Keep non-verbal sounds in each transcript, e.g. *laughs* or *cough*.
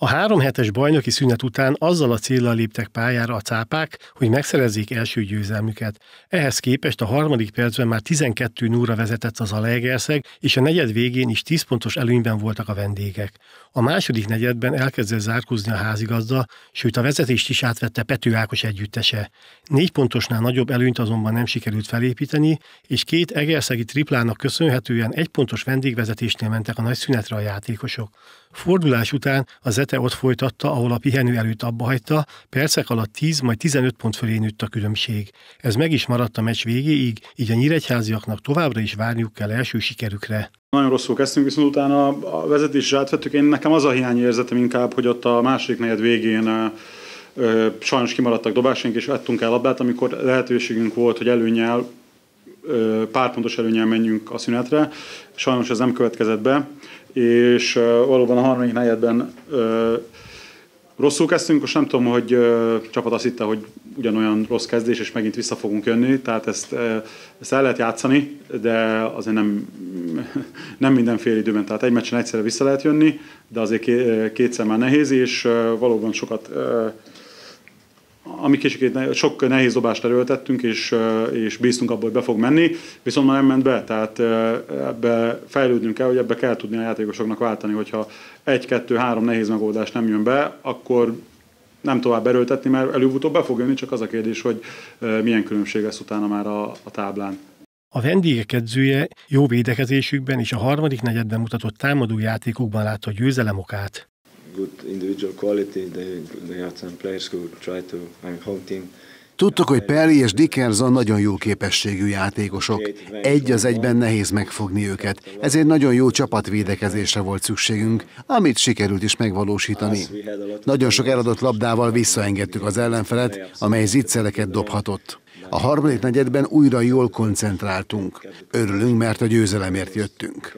A három hetes bajnoki szünet után azzal a célral léptek pályára a cápák, hogy megszerezzék első győzelmüket. Ehhez képest a harmadik percben már 12 núra vezetett az Alegerszeg, és a negyed végén is 10 pontos előnyben voltak a vendégek. A második negyedben elkezdett zárkózni a házigazda, sőt a vezetést is átvette Pető Ákos együttese. Négy pontosnál nagyobb előnyt azonban nem sikerült felépíteni, és két egerszegi triplának köszönhetően egy pontos vendégvezetésnél mentek a nagy szünetre a játékosok. Fordulás után az helyzete ott folytatta, ahol a pihenő előtt abba hagyta, percek alatt 10, majd 15 pont fölé nőtt a különbség. Ez meg is maradt a meccs végéig, így a nyíregyháziaknak továbbra is várniuk kell első sikerükre. Nagyon rosszul kezdtünk, viszont utána a vezetés is átvettük. Én nekem az a hiány érzetem inkább, hogy ott a másik negyed végén sajnos kimaradtak dobásaink, és adtunk el labdát, amikor lehetőségünk volt, hogy előnyel pár pontos előnyel menjünk a szünetre. Sajnos ez nem következett be, és valóban a harmadik negyedben rosszul kezdtünk, most nem tudom, hogy csapat azt hitte, hogy ugyanolyan rossz kezdés, és megint vissza fogunk jönni, tehát ezt, ezt el lehet játszani, de azért nem, *laughs* nem minden fél időben, tehát egy meccsen egyszerre vissza lehet jönni, de azért kétszer már nehéz, és valóban sokat ami kicsit sok nehéz dobást erőltettünk, és, és bíztunk abból, hogy be fog menni, viszont már nem ment be, tehát ebbe fejlődnünk kell, hogy ebbe kell tudni a játékosoknak váltani, hogyha egy-kettő-három nehéz megoldás nem jön be, akkor nem tovább erőltetni, mert előbb-utóbb be fog jönni, csak az a kérdés, hogy milyen különbség lesz utána már a, a táblán. A vendégek edzője jó védekezésükben és a harmadik negyedben mutatott támadó játékukban látta a győzelem okát good individual quality. They, they had some players who try to, mean, home team, Tudtuk, hogy Perry és Dickerson nagyon jó képességű játékosok. Egy az egyben nehéz megfogni őket, ezért nagyon jó csapatvédekezésre volt szükségünk, amit sikerült is megvalósítani. Nagyon sok eladott labdával visszaengedtük az ellenfelet, amely zicseleket dobhatott. A harmadik negyedben újra jól koncentráltunk. Örülünk, mert a győzelemért jöttünk.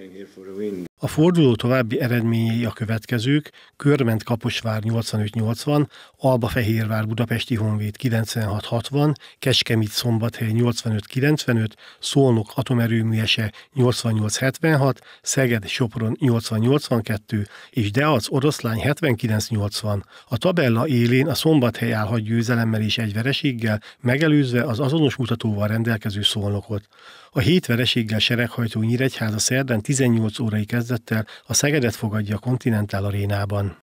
A forduló további eredményei a következők, Körment Kaposvár 85-80, Alba Fehérvár Budapesti Honvéd 96-60, Kecskemét Szombathely 85-95, Szolnok atomerőműese 88-76, Szeged Sopron 80-82 és Deac Oroszlány 79-80. A tabella élén a Szombathely állhat győzelemmel és egy vereséggel, megelőzve az azonos mutatóval rendelkező Szolnokot. A hét vereséggel sereghajtó Nyíregyháza szerdán 18 órai kezd szervezettel a Szegedet fogadja a Continental Arénában.